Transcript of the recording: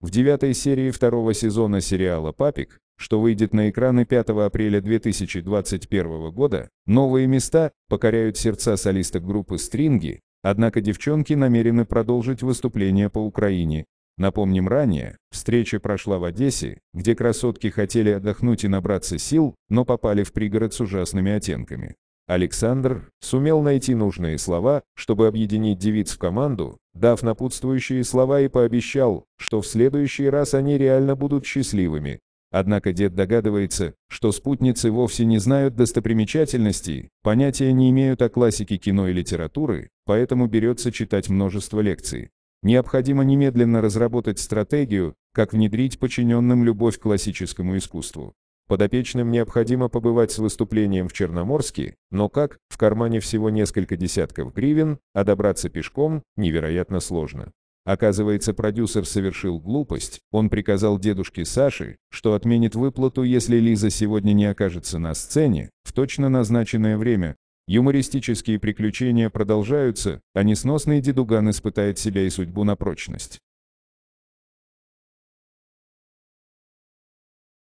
В девятой серии второго сезона сериала «Папик», что выйдет на экраны 5 апреля 2021 года, новые места покоряют сердца солисток группы «Стринги», однако девчонки намерены продолжить выступление по Украине. Напомним ранее, встреча прошла в Одессе, где красотки хотели отдохнуть и набраться сил, но попали в пригород с ужасными оттенками. Александр сумел найти нужные слова, чтобы объединить девиц в команду, дав напутствующие слова и пообещал, что в следующий раз они реально будут счастливыми. Однако дед догадывается, что спутницы вовсе не знают достопримечательностей, понятия не имеют о классике кино и литературы, поэтому берется читать множество лекций. Необходимо немедленно разработать стратегию, как внедрить подчиненным любовь к классическому искусству. Подопечным необходимо побывать с выступлением в Черноморске, но как, в кармане всего несколько десятков гривен, а добраться пешком невероятно сложно. Оказывается, продюсер совершил глупость, он приказал дедушке Саше, что отменит выплату, если Лиза сегодня не окажется на сцене, в точно назначенное время. Юмористические приключения продолжаются, а несносный дедуган испытает себя и судьбу на прочность.